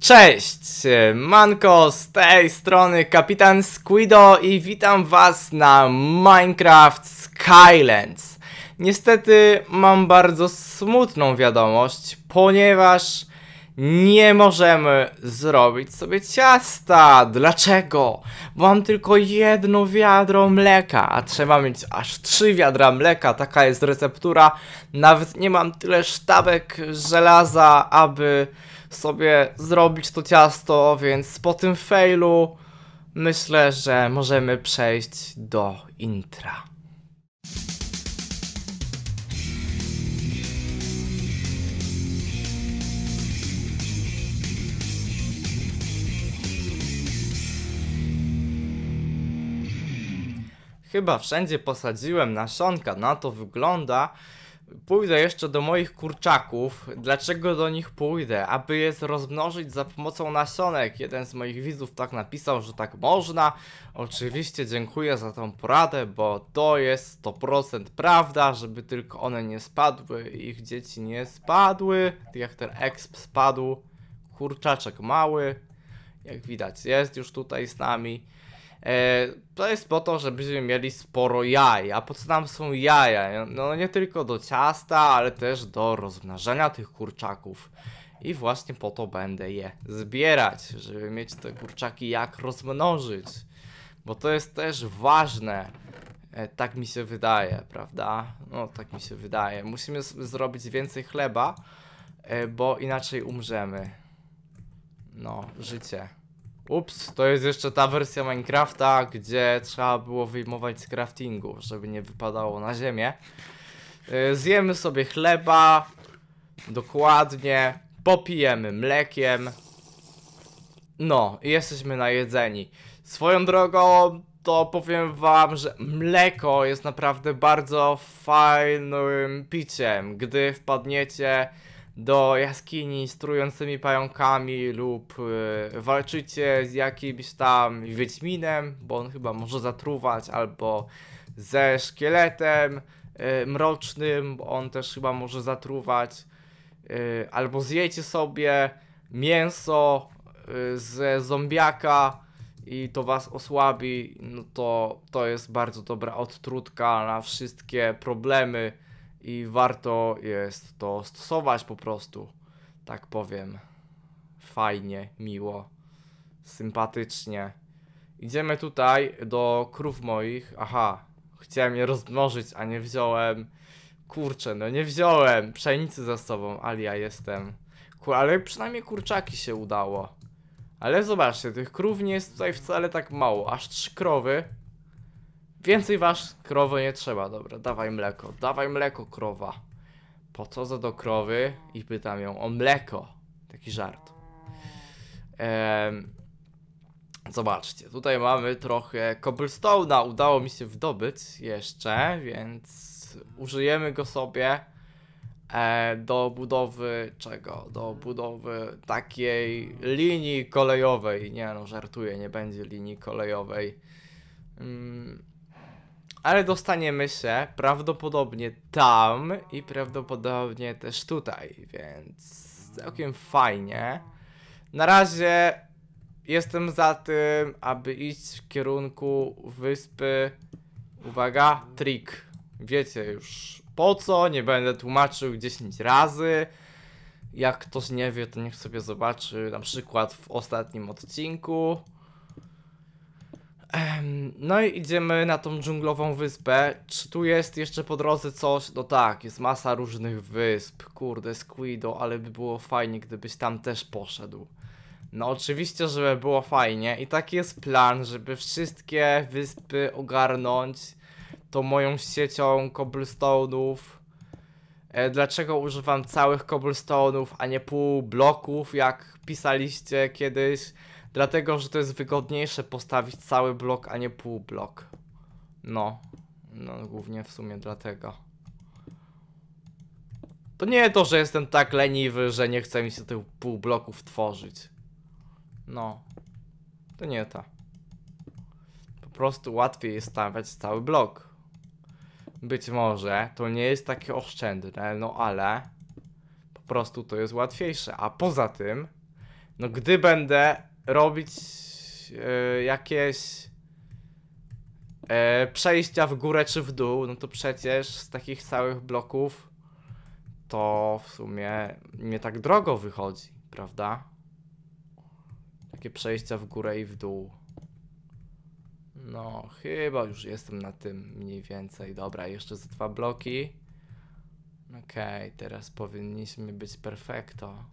Cześć, manko z tej strony kapitan Squido i witam was na Minecraft Skylands. Niestety mam bardzo smutną wiadomość, ponieważ nie możemy zrobić sobie ciasta. Dlaczego? Bo mam tylko jedno wiadro mleka, a trzeba mieć aż trzy wiadra mleka, taka jest receptura. Nawet nie mam tyle sztabek żelaza, aby sobie zrobić to ciasto, więc po tym failu myślę, że możemy przejść do intra. Chyba wszędzie posadziłem nasionka, na to wygląda. Pójdę jeszcze do moich kurczaków. Dlaczego do nich pójdę? Aby je rozmnożyć za pomocą nasionek. Jeden z moich widzów tak napisał, że tak można. Oczywiście dziękuję za tą poradę, bo to jest 100% prawda, żeby tylko one nie spadły i ich dzieci nie spadły. Jak ten exp spadł, kurczaczek mały. Jak widać jest już tutaj z nami. E, to jest po to, żebyśmy mieli sporo jaj. A po co nam są jaja? No nie tylko do ciasta, ale też do rozmnażania tych kurczaków. I właśnie po to będę je zbierać, żeby mieć te kurczaki jak rozmnożyć. Bo to jest też ważne. E, tak mi się wydaje, prawda? No tak mi się wydaje. Musimy zrobić więcej chleba, e, bo inaczej umrzemy. No, życie. Ups, to jest jeszcze ta wersja Minecrafta, gdzie trzeba było wyjmować z craftingu, żeby nie wypadało na ziemię. E, zjemy sobie chleba, dokładnie, popijemy mlekiem. No, i jesteśmy najedzeni. Swoją drogą, to powiem wam, że mleko jest naprawdę bardzo fajnym piciem, gdy wpadniecie do jaskini z trującymi pająkami lub yy, walczycie z jakimś tam wiedźminem, bo on chyba może zatruwać, albo ze szkieletem yy, mrocznym, bo on też chyba może zatruwać, yy, albo zjecie sobie mięso y, ze zombiaka i to was osłabi, no to to jest bardzo dobra odtrutka na wszystkie problemy i warto jest to stosować po prostu, tak powiem, fajnie, miło, sympatycznie. Idziemy tutaj do krów moich, aha, chciałem je rozmnożyć, a nie wziąłem, kurczę, no nie wziąłem pszenicy za sobą, ale ja jestem, Kur ale przynajmniej kurczaki się udało. Ale zobaczcie, tych krów nie jest tutaj wcale tak mało, aż trzy krowy. Więcej wasz krowy nie trzeba, dobra, dawaj mleko, dawaj mleko krowa. Po za do krowy i pytam ją o mleko. Taki żart. Ehm, zobaczcie, tutaj mamy trochę cobblestone'a, udało mi się wdobyć jeszcze, więc użyjemy go sobie e, do budowy czego? Do budowy takiej linii kolejowej. Nie no, żartuję, nie będzie linii kolejowej. Mm, ale dostaniemy się prawdopodobnie tam i prawdopodobnie też tutaj, więc całkiem fajnie. Na razie jestem za tym, aby iść w kierunku wyspy, uwaga, Trick. Wiecie już po co, nie będę tłumaczył 10 razy. Jak ktoś nie wie, to niech sobie zobaczy na przykład w ostatnim odcinku. No i idziemy na tą dżunglową wyspę. Czy tu jest jeszcze po drodze coś? No tak, jest masa różnych wysp. Kurde, Squido, ale by było fajnie, gdybyś tam też poszedł. No oczywiście, żeby było fajnie i taki jest plan, żeby wszystkie wyspy ogarnąć tą moją siecią cobblestone'ów. E, dlaczego używam całych cobblestone'ów, a nie pół bloków, jak pisaliście kiedyś? Dlatego, że to jest wygodniejsze postawić cały blok, a nie pół blok. No. No głównie w sumie dlatego. To nie to, że jestem tak leniwy, że nie chcę mi się tych pół bloków tworzyć. No. To nie ta. Po prostu łatwiej jest stawiać cały blok. Być może to nie jest takie oszczędne, no ale po prostu to jest łatwiejsze. A poza tym, no gdy będę robić e, jakieś e, przejścia w górę czy w dół, no to przecież z takich całych bloków to w sumie nie tak drogo wychodzi, prawda? Takie przejścia w górę i w dół. No, chyba już jestem na tym mniej więcej. Dobra, jeszcze za dwa bloki. Okej, okay, teraz powinniśmy być perfekto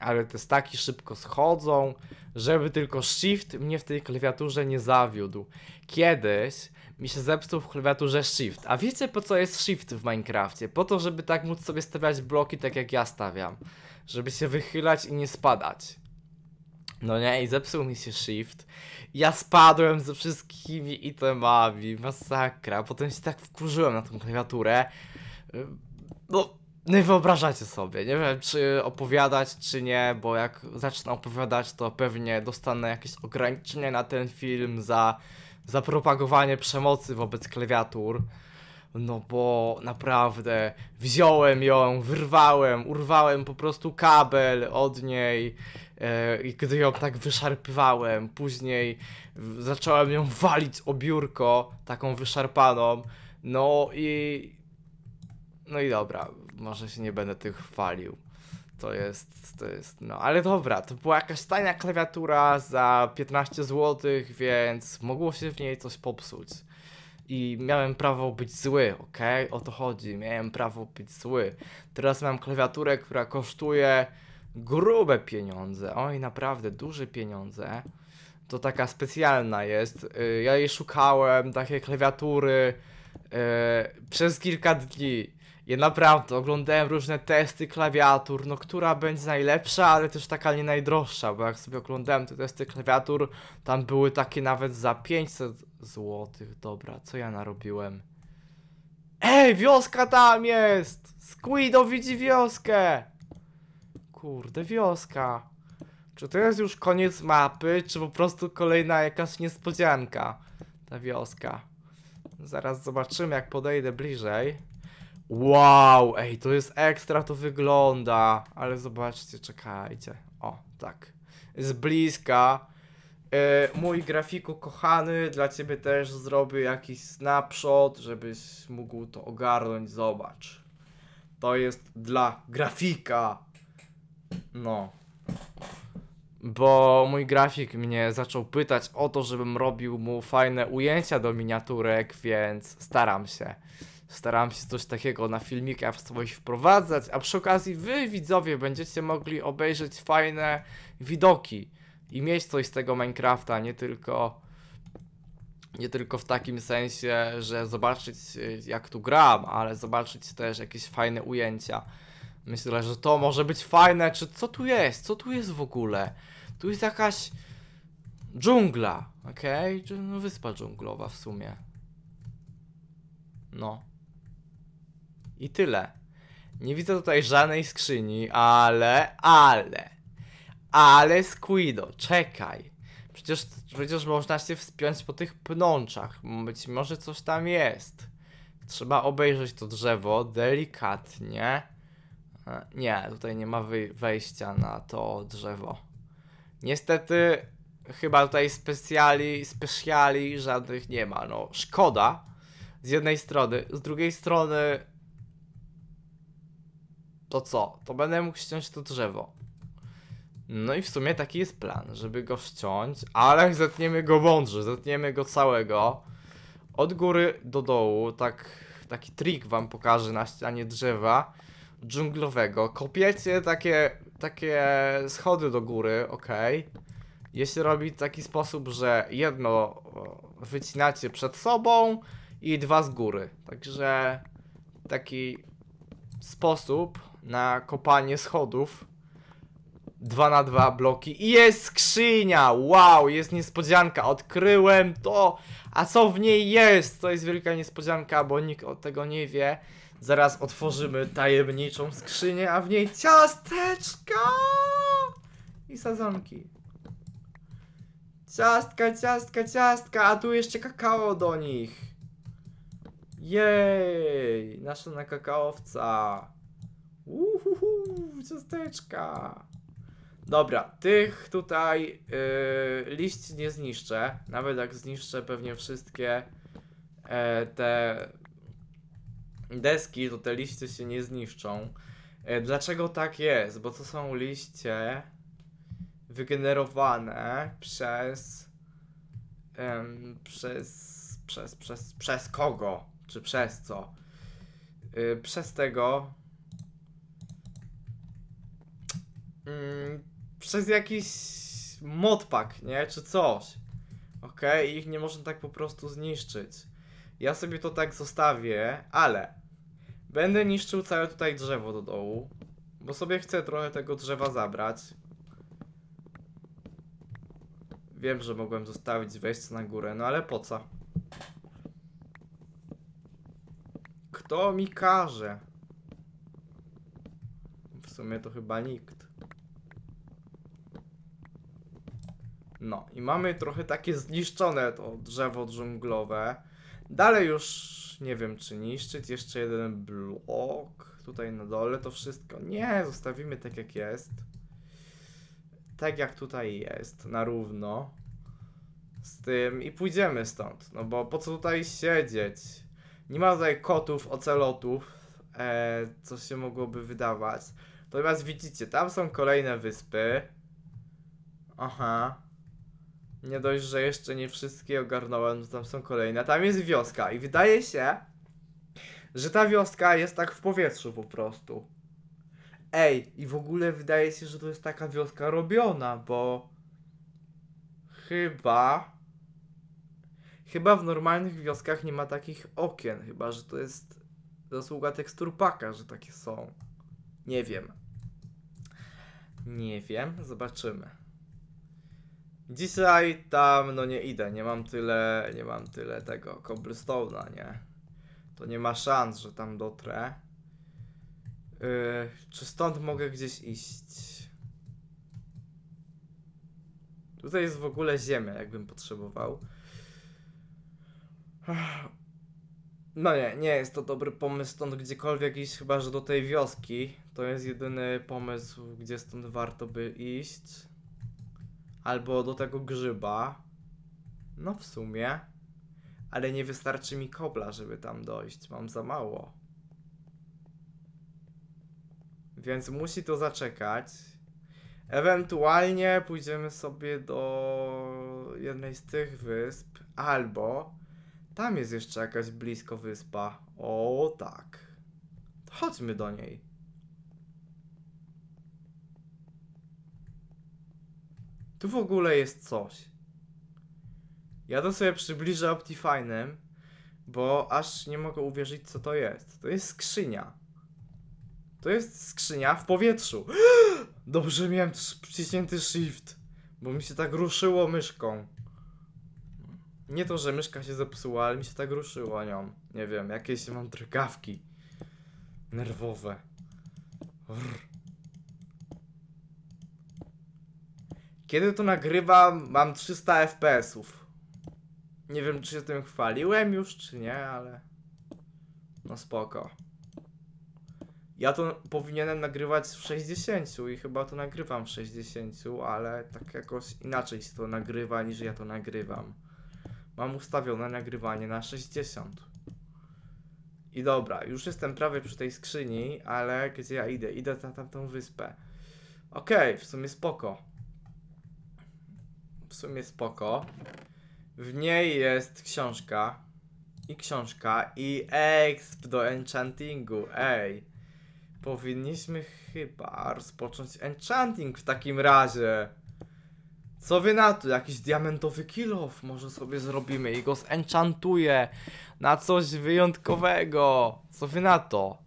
ale te staki szybko schodzą, żeby tylko shift mnie w tej klawiaturze nie zawiódł. Kiedyś mi się zepsuł w klawiaturze shift, a wiecie po co jest shift w Minecrafcie? Po to, żeby tak móc sobie stawiać bloki tak jak ja stawiam, żeby się wychylać i nie spadać. No nie, i zepsuł mi się shift. Ja spadłem ze wszystkimi itemami, masakra. Potem się tak wkurzyłem na tą klawiaturę. No, no i wyobrażacie sobie, nie wiem czy opowiadać, czy nie, bo jak zacznę opowiadać, to pewnie dostanę jakieś ograniczenia na ten film za, zapropagowanie przemocy wobec klawiatur. No bo naprawdę wziąłem ją, wyrwałem, urwałem po prostu kabel od niej e, i gdy ją tak wyszarpywałem, później zacząłem ją walić o biurko taką wyszarpaną. No i no i dobra, może się nie będę tych chwalił. To jest, to jest, no ale dobra, to była jakaś tania klawiatura za 15 zł, więc mogło się w niej coś popsuć. I miałem prawo być zły, ok? O to chodzi, miałem prawo być zły. Teraz mam klawiaturę, która kosztuje grube pieniądze, oj naprawdę duże pieniądze. To taka specjalna jest. Y, ja jej szukałem, takie klawiatury, y, przez kilka dni ja naprawdę oglądałem różne testy klawiatur, no która będzie najlepsza, ale też taka nie najdroższa, bo jak sobie oglądałem te testy klawiatur, tam były takie nawet za 500 zł. Dobra, co ja narobiłem? Ej, wioska tam jest! Squido widzi wioskę! Kurde, wioska. Czy to jest już koniec mapy, czy po prostu kolejna jakaś niespodzianka? Ta wioska. Zaraz zobaczymy, jak podejdę bliżej. Wow, ej, to jest ekstra, to wygląda. Ale zobaczcie, czekajcie. O, tak. Z bliska. E, mój grafiku kochany, dla ciebie też zrobię jakiś snapshot, żebyś mógł to ogarnąć. Zobacz. To jest dla grafika. No. Bo mój grafik mnie zaczął pytać o to, żebym robił mu fajne ujęcia do miniaturek, więc staram się. Staram się coś takiego na filmikach coś wprowadzać, a przy okazji wy widzowie będziecie mogli obejrzeć fajne widoki i mieć coś z tego Minecrafta, nie tylko nie tylko w takim sensie, że zobaczyć y, jak tu gram, ale zobaczyć też jakieś fajne ujęcia. Myślę, że to może być fajne, czy co tu jest? Co tu jest w ogóle? Tu jest jakaś dżungla, okej? Okay? No, wyspa dżunglowa w sumie. No. I tyle. Nie widzę tutaj żadnej skrzyni, ale, ale, ale Squido, czekaj. Przecież, przecież można się wspiąć po tych pnączach. Być może coś tam jest. Trzeba obejrzeć to drzewo delikatnie. E, nie, tutaj nie ma wejścia na to drzewo. Niestety, chyba tutaj specjali, specjali żadnych nie ma. No, szkoda. Z jednej strony. Z drugiej strony, to co? To będę mógł ściąć to drzewo. No i w sumie taki jest plan, żeby go ściąć, ale zetniemy go wądrze, zetniemy go całego. Od góry do dołu, tak, taki trik wam pokażę na ścianie drzewa dżunglowego. Kopiecie takie, takie schody do góry, ok. Jeśli robi w taki sposób, że jedno wycinacie przed sobą i dwa z góry. Także taki sposób na kopanie schodów. 2 na 2 bloki i jest skrzynia, wow, jest niespodzianka, odkryłem to, a co w niej jest, to jest wielka niespodzianka, bo nikt o tego nie wie, zaraz otworzymy tajemniczą skrzynię, a w niej ciasteczka i sadzonki, ciastka, ciastka, ciastka, a tu jeszcze kakao do nich, jej, nasza na kakaowca, Uhuhu, ciasteczka. Dobra, tych tutaj yy, liść nie zniszczę. Nawet jak zniszczę pewnie wszystkie e, te deski, to te liście się nie zniszczą. E, dlaczego tak jest? Bo to są liście wygenerowane przez przez przez, przez, przez kogo? Czy przez co? Yy, przez tego mm, przez jakiś modpak, nie? Czy coś. ok? ich nie można tak po prostu zniszczyć. Ja sobie to tak zostawię, ale będę niszczył całe tutaj drzewo do dołu, bo sobie chcę trochę tego drzewa zabrać. Wiem, że mogłem zostawić wejście na górę, no ale po co? Kto mi każe? W sumie to chyba nikt. No i mamy trochę takie zniszczone to drzewo dżunglowe. Dalej już nie wiem czy niszczyć, jeszcze jeden blok tutaj na dole, to wszystko. Nie, zostawimy tak jak jest. Tak jak tutaj jest, na równo. Z tym i pójdziemy stąd, no bo po co tutaj siedzieć? Nie ma tutaj kotów, ocelotów, e, co się mogłoby wydawać. Natomiast widzicie, tam są kolejne wyspy. Aha. Nie dość, że jeszcze nie wszystkie ogarnąłem, to tam są kolejne. Tam jest wioska i wydaje się, że ta wioska jest tak w powietrzu po prostu. Ej, i w ogóle wydaje się, że to jest taka wioska robiona, bo chyba chyba w normalnych wioskach nie ma takich okien, chyba że to jest zasługa teksturpaka, że takie są. Nie wiem. Nie wiem, zobaczymy. Dzisiaj tam, no nie idę, nie mam tyle, nie mam tyle tego cobblestone'a, nie? To nie ma szans, że tam dotrę. Yy, czy stąd mogę gdzieś iść? Tutaj jest w ogóle ziemia, jakbym potrzebował. No nie, nie jest to dobry pomysł stąd gdziekolwiek iść, chyba że do tej wioski. To jest jedyny pomysł, gdzie stąd warto by iść. Albo do tego grzyba. No w sumie. Ale nie wystarczy mi kobla, żeby tam dojść. Mam za mało. Więc musi to zaczekać. Ewentualnie pójdziemy sobie do jednej z tych wysp. Albo tam jest jeszcze jakaś blisko wyspa. O tak. Chodźmy do niej. Tu w ogóle jest coś. Ja to sobie przybliżę Optifinem, bo aż nie mogę uwierzyć, co to jest. To jest skrzynia. To jest skrzynia w powietrzu. Dobrze miałem przyciśnięty shift, bo mi się tak ruszyło myszką. Nie to, że myszka się zepsuła, ale mi się tak ruszyło nią. Nie wiem, jakieś mam drgawki nerwowe. Rrr. Kiedy to nagrywam, mam 300 FPS-ów. Nie wiem, czy się tym chwaliłem już, czy nie, ale... No spoko. Ja to powinienem nagrywać w 60 i chyba to nagrywam w 60, ale tak jakoś inaczej się to nagrywa niż ja to nagrywam. Mam ustawione nagrywanie na 60. I dobra, już jestem prawie przy tej skrzyni, ale gdzie ja idę? Idę na tamtą wyspę. Okej, okay, w sumie spoko w sumie spoko. W niej jest książka. I książka, i exp do enchantingu, ej. Powinniśmy chyba rozpocząć enchanting w takim razie. Co wy na to? Jakiś diamentowy kilof może sobie zrobimy i go zenchantuję na coś wyjątkowego. Co wy na to?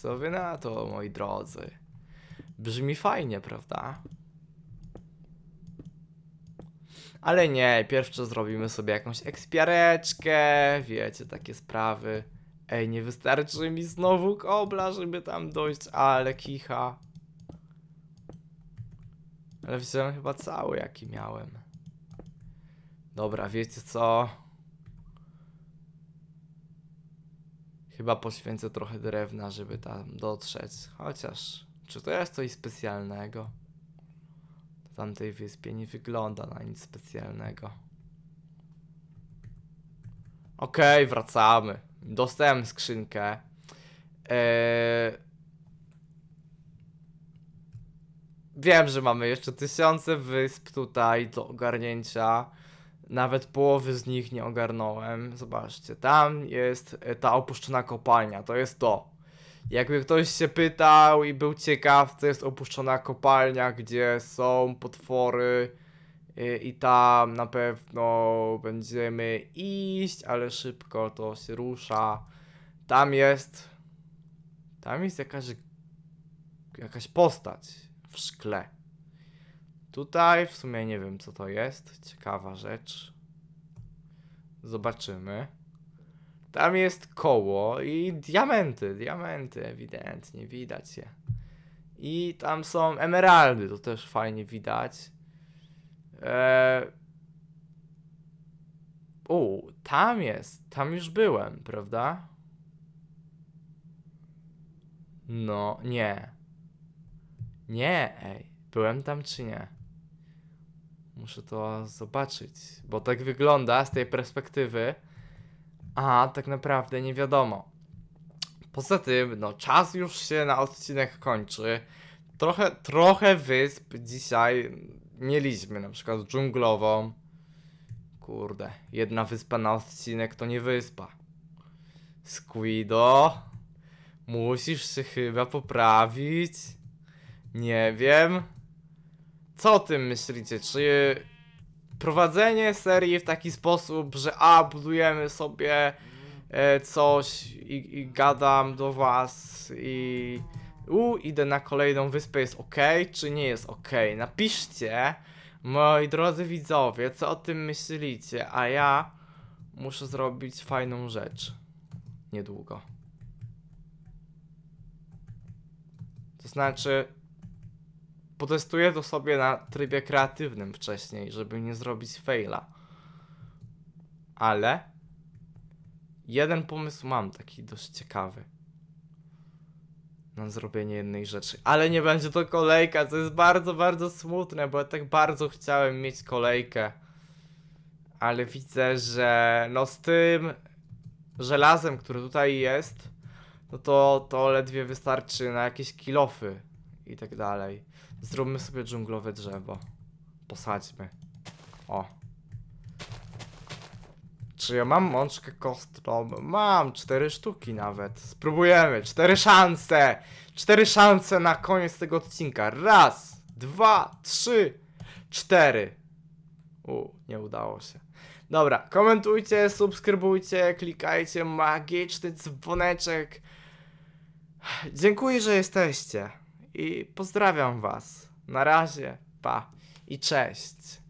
Co wy na to, moi drodzy? Brzmi fajnie, prawda? Ale nie, pierwsze zrobimy sobie jakąś ekspiareczkę, wiecie, takie sprawy. Ej, nie wystarczy mi znowu kobla, żeby tam dojść, ale kicha. Ale wziąłem chyba cały, jaki miałem. Dobra, wiecie co? Chyba poświęcę trochę drewna, żeby tam dotrzeć. Chociaż, czy to jest coś specjalnego? w tamtej wyspie. Nie wygląda na nic specjalnego. Okej, okay, wracamy. Dostałem skrzynkę. Eee... Wiem, że mamy jeszcze tysiące wysp tutaj do ogarnięcia. Nawet połowy z nich nie ogarnąłem. Zobaczcie, tam jest e, ta opuszczona kopalnia. To jest to. Jakby ktoś się pytał i był ciekaw, to jest opuszczona kopalnia, gdzie są potwory y, i tam na pewno będziemy iść, ale szybko to się rusza. Tam jest... Tam jest jakaś... jakaś postać w szkle. Tutaj w sumie nie wiem co to jest. Ciekawa rzecz. Zobaczymy. Tam jest koło i diamenty, diamenty ewidentnie, widać je. I tam są emeraldy, to też fajnie widać. Eee... O, tam jest, tam już byłem, prawda? No, nie. Nie, ej, byłem tam czy nie? Muszę to zobaczyć, bo tak wygląda z tej perspektywy a tak naprawdę nie wiadomo. Poza tym, no czas już się na odcinek kończy. Trochę, trochę wysp dzisiaj mieliśmy, na przykład dżunglową. Kurde, jedna wyspa na odcinek to nie wyspa. Squido, musisz się chyba poprawić. Nie wiem. Co o tym myślicie? Czy prowadzenie serii w taki sposób, że a, budujemy sobie e, coś i, i gadam do was i u, idę na kolejną wyspę, jest ok, czy nie jest ok? Napiszcie, moi drodzy widzowie, co o tym myślicie, a ja muszę zrobić fajną rzecz niedługo. To znaczy, potestuję to sobie na trybie kreatywnym wcześniej, żeby nie zrobić faila. Ale jeden pomysł mam, taki dość ciekawy. Na zrobienie jednej rzeczy. Ale nie będzie to kolejka, co jest bardzo, bardzo smutne, bo ja tak bardzo chciałem mieć kolejkę. Ale widzę, że no z tym żelazem, który tutaj jest, no to, to ledwie wystarczy na jakieś kilofy i tak dalej. Zróbmy sobie dżunglowe drzewo. Posadźmy. O. Czy ja mam mączkę kostną? Mam, cztery sztuki nawet. Spróbujemy, cztery szanse! Cztery szanse na koniec tego odcinka. Raz, dwa, trzy, cztery. U, nie udało się. Dobra, komentujcie, subskrybujcie, klikajcie magiczny dzwoneczek. Dziękuję, że jesteście. I pozdrawiam Was. Na razie, pa i cześć.